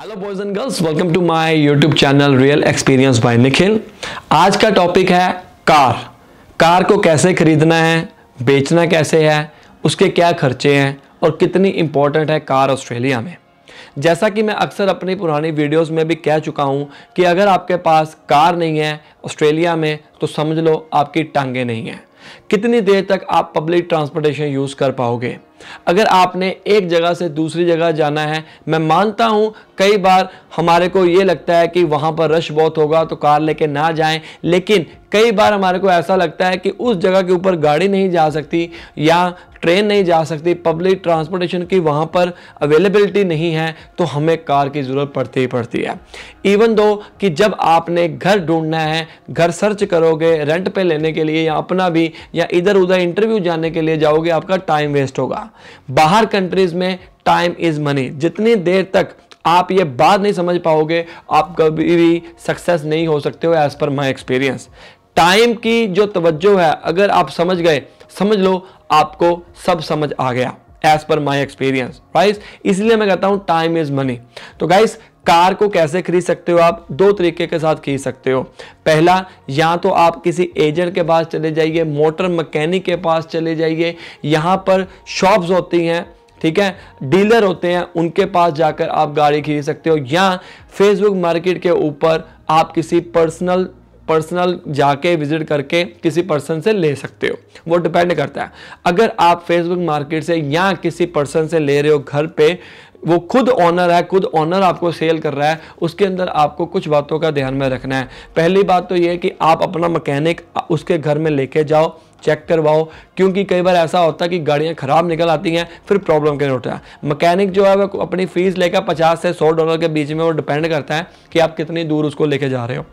Hello boys and girls welcome to my YouTube channel real experience by Nikhil आज का topic है car car को कैसे खरीदना है बेचना कैसे है उसके क्या खर्चे हैं और कितनी इम्पोर्टेंट है कार ऑस्ट्रेलिया में जैसा कि मैं अक्सर अपनी पुरानी वीडियोस में भी कह चुका हूं कि अगर आपके पास कार नहीं है ऑस्ट्रेलिया में तो समझ लो आपकी टांगे नहीं हैं कितनी देर तक आप पब्लिक ट्रांसपोर्टेशन यूज़ कर पाओगे अगर आपने एक जगह से दूसरी जगह जाना है मैं मानता हूँ कई बार हमारे को ये लगता है कि वहाँ पर रश बहुत होगा तो कार लेके ना जाएं लेकिन कई बार हमारे को ऐसा लगता है कि उस जगह के ऊपर गाड़ी नहीं जा सकती या ट्रेन नहीं जा सकती पब्लिक ट्रांसपोर्टेशन की वहाँ पर अवेलेबिलिटी नहीं है तो हमें कार की ज़रूरत पड़ती ही पड़ती है इवन दो कि जब आपने घर ढूंढना है घर सर्च करोगे रेंट पे लेने के लिए या अपना भी या इधर उधर इंटरव्यू जाने के लिए जाओगे आपका टाइम वेस्ट होगा बाहर कंट्रीज में टाइम इज मनी जितनी देर तक आप ये बात नहीं समझ पाओगे आप कभी भी सक्सेस नहीं हो सकते हो as per my experience time की जो तवज्जो है अगर आप समझ गए समझ लो आपको सब समझ आ गया as per my experience right इसलिए मैं कहता हूँ टाइम इज मनी तो गाइस कार को कैसे खरीद सकते हो आप दो तरीके के साथ खरीद सकते हो पहला या तो आप किसी एजेंट के पास चले जाइए मोटर मकैनिक के पास चले जाइए यहाँ पर शॉप्स होती हैं ठीक है डीलर होते हैं उनके पास जाकर आप गाड़ी खरीद सकते हो या फेसबुक मार्केट के ऊपर आप किसी पर्सनल पर्सनल जाके विजिट करके किसी पर्सन से ले सकते हो वो डिपेंड करता है अगर आप फेसबुक मार्केट से या किसी पर्सन से ले रहे हो घर पे वो खुद ऑनर है खुद ऑनर आपको सेल कर रहा है उसके अंदर आपको कुछ बातों का ध्यान में रखना है पहली बात तो ये है कि आप अपना मकैनिक उसके घर में लेके जाओ चेक करवाओ क्योंकि कई बार ऐसा होता है कि गाड़ियाँ ख़राब निकल आती हैं फिर प्रॉब्लम क्या होता है मकैनिक जो है वो अपनी फ़ीस लेकर पचास से सौ डॉलर के बीच में वो डिपेंड करता है कि आप कितनी दूर उसको लेके जा रहे हो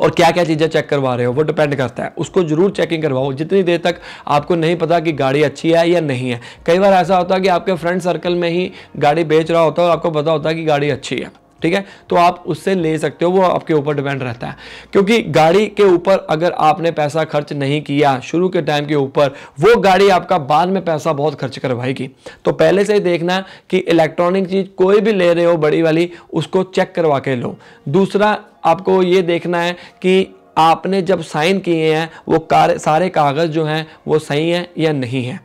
और क्या क्या चीज़ें चेक करवा रहे हो वो डिपेंड करता है उसको जरूर चेकिंग करवाओ जितनी देर तक आपको नहीं पता कि गाड़ी अच्छी है या नहीं है कई बार ऐसा होता है कि आपके फ्रेंड सर्कल में ही गाड़ी बेच रहा होता है और आपको पता होता है कि गाड़ी अच्छी है ठीक है तो आप उससे ले सकते हो वो आपके ऊपर डिपेंड रहता है क्योंकि गाड़ी के ऊपर अगर आपने पैसा खर्च नहीं किया शुरू के टाइम के ऊपर वो गाड़ी आपका बाद में पैसा बहुत खर्च करवाएगी तो पहले से ही देखना कि इलेक्ट्रॉनिक चीज़ कोई भी ले रहे हो बड़ी वाली उसको चेक करवा के लो दूसरा आपको ये देखना है कि आपने जब साइन किए हैं वो कार सारे कागज़ जो हैं वो सही हैं या नहीं है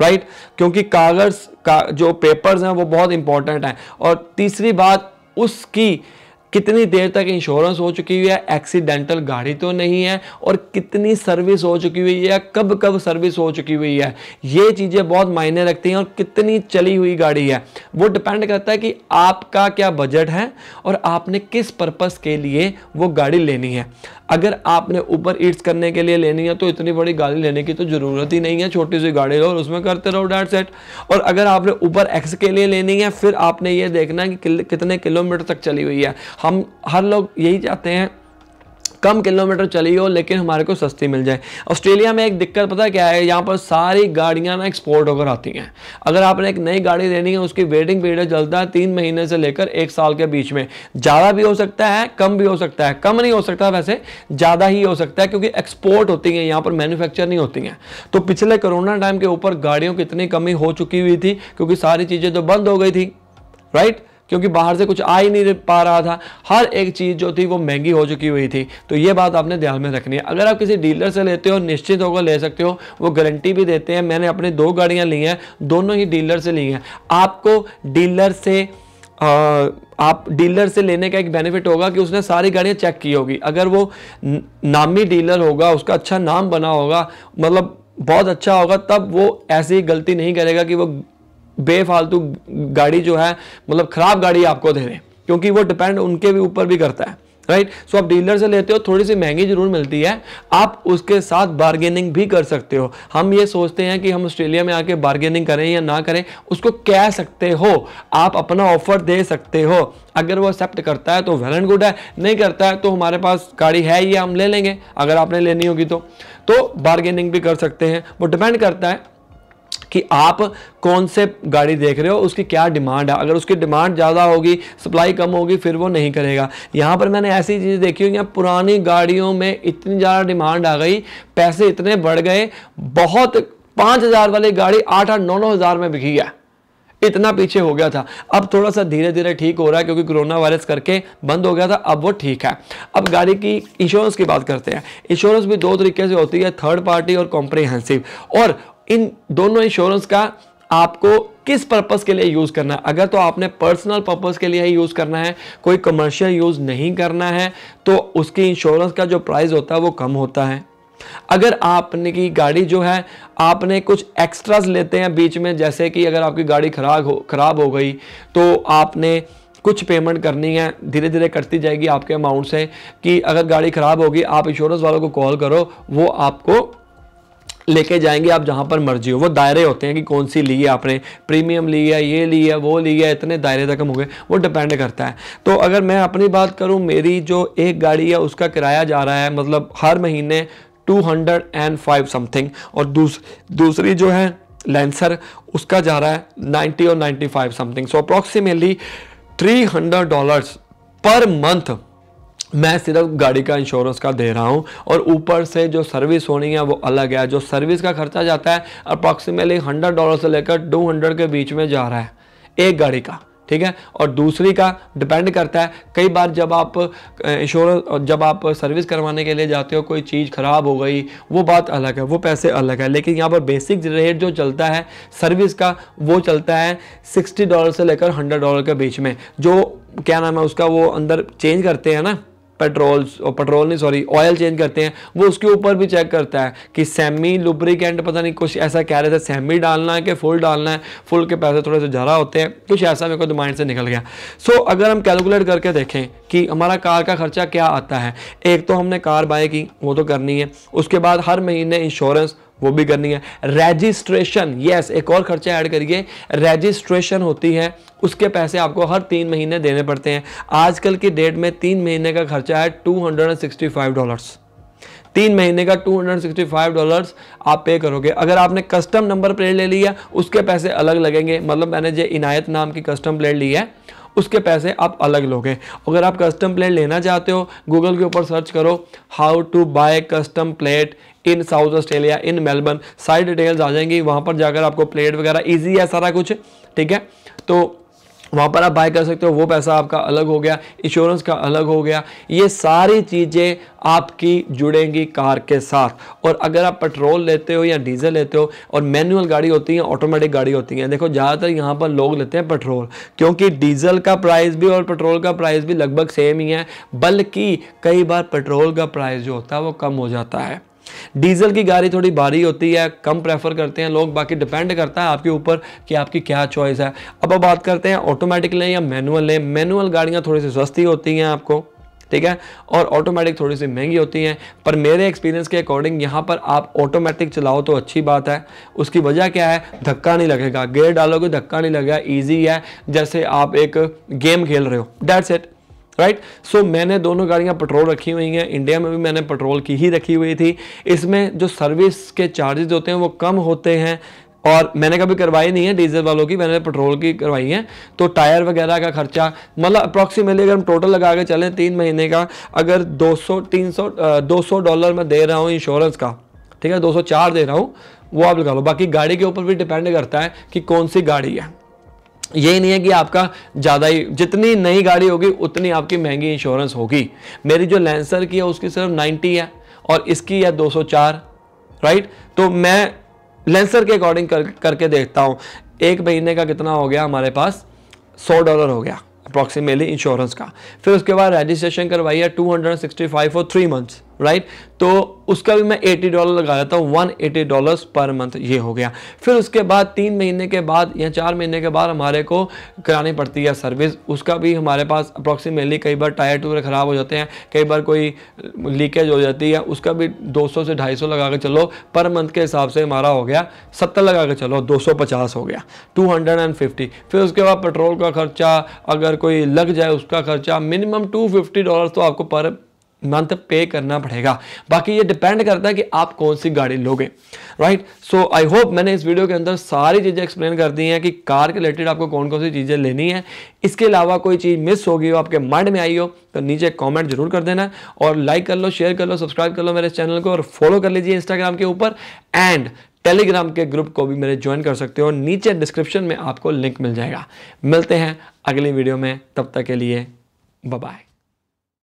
राइट क्योंकि कागज़ का जो पेपर्स हैं वो बहुत इंपॉर्टेंट हैं और तीसरी बात उसकी कितनी देर तक इंश्योरेंस हो चुकी हुई है एक्सीडेंटल गाड़ी तो नहीं है और कितनी सर्विस हो चुकी हुई है कब कब सर्विस हो चुकी हुई है ये चीज़ें बहुत मायने रखती हैं और कितनी चली हुई गाड़ी है वो डिपेंड करता है कि आपका क्या बजट है और आपने किस पर्पस के लिए वो गाड़ी लेनी है अगर आपने ऊपर ईट्स करने के लिए लेनी है तो इतनी बड़ी गाड़ी लेने की तो ज़रूरत ही नहीं है छोटी सी गाड़ी लो और उसमें करते रहो डैट सेट और अगर आपने ऊपर एक्स के लिए लेनी है फिर आपने ये देखना है कि कितने किलोमीटर तक चली हुई है हम हर लोग यही चाहते हैं कम किलोमीटर चली हो लेकिन हमारे को सस्ती मिल जाए ऑस्ट्रेलिया में एक दिक्कत पता क्या है यहाँ पर सारी गाड़ियाँ ना एक्सपोर्ट होकर आती हैं अगर आपने एक नई गाड़ी लेनी है उसकी वेटिंग पीरियड चलता है तीन महीने से लेकर एक साल के बीच में ज़्यादा भी हो सकता है कम भी हो सकता है कम नहीं हो सकता वैसे ज़्यादा ही हो सकता है क्योंकि एक्सपोर्ट होती हैं यहाँ पर मैन्युफैक्चर नहीं होती हैं तो पिछले कोरोना टाइम के ऊपर गाड़ियों की इतनी कमी हो चुकी हुई थी क्योंकि सारी चीज़ें तो बंद हो गई थी राइट क्योंकि बाहर से कुछ आ ही नहीं पा रहा था हर एक चीज़ जो थी वो महंगी हो चुकी हुई थी तो ये बात आपने ध्यान में रखनी है अगर आप किसी डीलर से लेते हो निश्चित होकर ले सकते हो वो गारंटी भी देते हैं मैंने अपनी दो गाड़ियाँ ली हैं दोनों ही डीलर से ली हैं आपको डीलर से आ, आप डीलर से लेने का एक बेनिफिट होगा कि उसने सारी गाड़ियाँ चेक की होगी अगर वो नामी डीलर होगा उसका अच्छा नाम बना होगा मतलब बहुत अच्छा होगा तब वो ऐसी गलती नहीं करेगा कि वो बेफालतू गाड़ी जो है मतलब खराब गाड़ी आपको दे रहे क्योंकि वो डिपेंड उनके भी ऊपर भी करता है राइट right? सो so, आप डीलर से लेते हो थोड़ी सी महंगी जरूर मिलती है आप उसके साथ बार्गेनिंग भी कर सकते हो हम ये सोचते हैं कि हम ऑस्ट्रेलिया में आके बार्गेनिंग करें या ना करें उसको कह सकते हो आप अपना ऑफर दे सकते हो अगर वो एक्सेप्ट करता है तो वेल एंड गुड है नहीं करता है तो हमारे पास गाड़ी है ये हम ले लेंगे अगर आपने लेनी होगी तो, तो बार्गेनिंग भी कर सकते हैं वो डिपेंड करता है कि आप कौन से गाड़ी देख रहे हो उसकी क्या डिमांड है अगर उसकी डिमांड ज़्यादा होगी सप्लाई कम होगी फिर वो नहीं करेगा यहाँ पर मैंने ऐसी चीज़ देखी हुई यहाँ पुरानी गाड़ियों में इतनी ज़्यादा डिमांड आ गई पैसे इतने बढ़ गए बहुत पाँच हज़ार वाली गाड़ी आठ आठ नौ नौ हज़ार में बिकी है इतना पीछे हो गया था अब थोड़ा सा धीरे धीरे ठीक हो रहा है क्योंकि कोरोना वायरस करके बंद हो गया था अब वो ठीक है अब गाड़ी की इंश्योरेंस की बात करते हैं इंश्योरेंस भी दो तरीके से होती है थर्ड पार्टी और कॉम्प्रिहेंसिव और इन दोनों इंश्योरेंस का आपको किस पर्पस के लिए यूज़ करना है अगर तो आपने पर्सनल पर्पस के लिए ही यूज़ करना है कोई कमर्शियल यूज़ नहीं करना है तो उसकी इंश्योरेंस का जो प्राइस होता है वो कम होता है अगर आपने की गाड़ी जो है आपने कुछ एक्स्ट्रास लेते हैं बीच में जैसे कि अगर आपकी गाड़ी खराब हो खराब हो गई तो आपने कुछ पेमेंट करनी है धीरे धीरे कटती जाएगी आपके अमाउंट से कि अगर गाड़ी ख़राब होगी आप इंश्योरेंस वालों को कॉल करो वो आपको लेके जाएंगे आप जहाँ पर मर्जी हो वो दायरे होते हैं कि कौन सी ली है आपने प्रीमियम ली है ये ली है वो ली है इतने दायरे तक हम हो गए वो डिपेंड करता है तो अगर मैं अपनी बात करूँ मेरी जो एक गाड़ी है उसका किराया जा रहा है मतलब हर महीने फाइव समथिंग और दूस, दूसरी जो है लेंसर उसका जा रहा है 90 और 95 समथिंग सो अप्रॉक्सीमेटली 300 डॉलर्स पर मंथ मैं सिर्फ गाड़ी का इंश्योरेंस का दे रहा हूँ और ऊपर से जो सर्विस होनी है वो अलग है जो सर्विस का खर्चा जाता है अप्रॉक्सीमेटली हंड्रेड डॉलर से लेकर टू हंड्रेड के बीच में जा रहा है एक गाड़ी का ठीक है और दूसरी का डिपेंड करता है कई बार जब आप इंश्योरेंस जब आप सर्विस करवाने के लिए जाते हो कोई चीज़ ख़राब हो गई वो बात अलग है वो पैसे अलग है लेकिन यहाँ पर बेसिक रेट जो चलता है सर्विस का वो चलता है सिक्सटी डॉलर से लेकर हंड्रेड डॉलर के बीच में जो क्या नाम है उसका वो अंदर चेंज करते हैं ना पेट्रोल पेट्रोल नहीं सॉरी ऑयल चेंज करते हैं वो उसके ऊपर भी चेक करता है कि सेमी लुब्रिकेंट पता नहीं कुछ ऐसा कह रहे थे सेमी डालना है कि फुल डालना है फुल के पैसे थोड़े से ज़्यादा होते हैं कुछ ऐसा मेरे को माइंड से निकल गया सो so, अगर हम कैलकुलेट करके देखें कि हमारा कार का खर्चा क्या आता है एक तो हमने कार बाय की वो तो करनी है उसके बाद हर महीने इंश्योरेंस वो भी करनी है रजिस्ट्रेशन यस एक और खर्चा ऐड करिए रजिस्ट्रेशन होती है उसके पैसे आपको हर तीन महीने देने पड़ते हैं आजकल की डेट में तीन महीने का खर्चा है two hundred and sixty five dollars तीन महीने का two hundred sixty five dollars आप पे करोगे अगर आपने कस्टम नंबर प्लेट ले लिया उसके पैसे अलग लगेंगे मतलब मैंने जो इनायत नाम की कस्टम प्लेट ली है उसके पैसे आप अलग लोगे अगर आप कस्टम प्लेट लेना चाहते हो गूगल के ऊपर सर्च करो how to buy custom plate in South Australia in Melbourne सारी डिटेल्स आ जाएंगी वहां पर जाकर आपको प्लेट वगैरह ईजी है सारा कुछ ठीक है तो वहां पर आप बाय कर सकते हो वो पैसा आपका अलग हो गया इंश्योरेंस का अलग हो गया ये सारी चीज़ें आपकी जुड़ेंगी कार के साथ और अगर आप पेट्रोल लेते हो या डीजल लेते हो और मैनुअल गाड़ी होती है ऑटोमेटिक गाड़ी होती है देखो ज़्यादातर यहाँ पर लोग लेते हैं पेट्रोल क्योंकि डीजल का प्राइस भी और पेट्रोल का प्राइस भी लगभग सेम ही है बल्कि कई बार पेट्रोल का प्राइस जो होता है वो कम हो जाता है डीजल की गाड़ी थोड़ी भारी होती है कम प्रेफर करते हैं लोग बाकी डिपेंड करता है आपके ऊपर कि आपकी क्या चॉइस है अब अब बात करते हैं ऑटोमेटिक लें या मैनुअल लें मैनुअल गाड़ियाँ थोड़ी सी सस्ती होती हैं आपको ठीक है और ऑटोमेटिक थोड़ी सी महंगी होती हैं पर मेरे एक्सपीरियंस के अकॉर्डिंग यहाँ पर आप ऑटोमेटिक चलाओ तो अच्छी बात है उसकी वजह क्या है धक्का नहीं लगेगा गेयर डालोगे धक्का नहीं लगेगा ईजी है जैसे आप एक गेम खेल रहे हो that's it right right? So so, मैंने दोनों गाड़ियाँ पेट्रोल रखी हुई हैं इंडिया में भी मैंने पेट्रोल की ही रखी हुई थी इसमें जो सर्विस के चार्जेज होते हैं वो कम होते हैं और मैंने कभी करवाई नहीं है डीजल वालों की मैंने पेट्रोल की करवाई है तो टायर वगैरह का खर्चा मतलब अप्रॉक्सीमेटली अगर हम टोटल लगा के चलें तीन महीने का अगर 200 300 सौ डॉलर मैं दे रहा हूँ इंश्योरेंस का ठीक है दो दे रहा हूँ वो आप लगा लो बाकी गाड़ी के ऊपर भी डिपेंड करता है कि कौन सी गाड़ी है यही नहीं है कि आपका ज़्यादा ही जितनी नई गाड़ी होगी उतनी आपकी महंगी इंश्योरेंस होगी मेरी जो लेंसर की है उसकी सिर्फ 90 है और इसकी है 204 राइट तो मैं लेंसर के अकॉर्डिंग कर, करके देखता हूँ एक महीने का कितना हो गया हमारे पास सौ डॉलर हो गया अप्रॉक्सीमेटली इंश्योरेंस का फिर उसके बाद रजिस्ट्रेशन करवाई है two hundred sixty five for three months right right? तो उसका भी मैं 80 डॉलर लगा देता हूँ 180 डॉलर्स पर मंथ ये हो गया फिर उसके बाद तीन महीने के बाद या चार महीने के बाद हमारे को करानी पड़ती है सर्विस उसका भी हमारे पास अप्रॉक्सीमेटली कई बार टायर टूर ख़राब हो जाते हैं कई बार कोई लीकेज हो जाती है उसका भी 200 से 250 लगा के चलो पर मंथ के हिसाब से हमारा हो गया सत्तर लगा के चलो दो हो गया टू फिर उसके बाद पेट्रोल का खर्चा अगर कोई लग जाए उसका खर्चा मिनिमम टू डॉलर तो आपको पर मंथ पे करना पड़ेगा बाकी ये डिपेंड करता है कि आप कौन सी गाड़ी लोगे राइट सो आई होप मैंने इस वीडियो के अंदर सारी चीज़ें एक्सप्लेन कर दी हैं कि कार के रिलेटेड आपको कौन कौन सी चीज़ें लेनी है इसके अलावा कोई चीज़ मिस होगी हो आपके माइंड में आई हो तो नीचे कमेंट जरूर कर देना और लाइक कर लो शेयर कर लो सब्सक्राइब कर लो मेरे चैनल को और फॉलो कर लीजिए इंस्टाग्राम के ऊपर एंड टेलीग्राम के ग्रुप को भी मेरे ज्वाइन कर सकते हो नीचे डिस्क्रिप्शन में आपको लिंक मिल जाएगा मिलते हैं अगली वीडियो में तब तक के लिए बाय